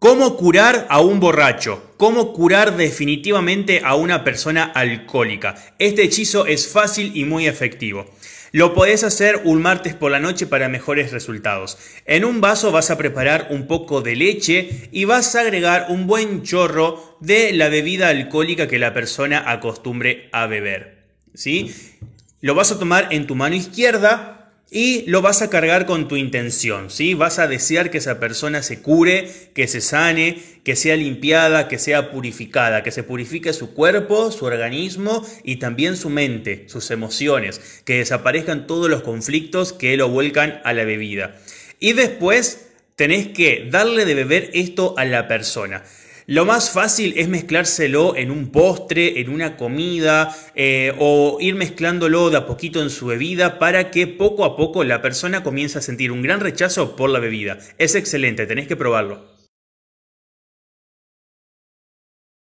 ¿Cómo curar a un borracho? ¿Cómo curar definitivamente a una persona alcohólica? Este hechizo es fácil y muy efectivo. Lo podés hacer un martes por la noche para mejores resultados. En un vaso vas a preparar un poco de leche y vas a agregar un buen chorro de la bebida alcohólica que la persona acostumbre a beber. ¿Sí? Lo vas a tomar en tu mano izquierda y lo vas a cargar con tu intención, ¿sí? Vas a desear que esa persona se cure, que se sane, que sea limpiada, que sea purificada, que se purifique su cuerpo, su organismo y también su mente, sus emociones, que desaparezcan todos los conflictos que lo vuelcan a la bebida. Y después tenés que darle de beber esto a la persona. Lo más fácil es mezclárselo en un postre, en una comida eh, o ir mezclándolo de a poquito en su bebida para que poco a poco la persona comience a sentir un gran rechazo por la bebida. Es excelente, tenés que probarlo.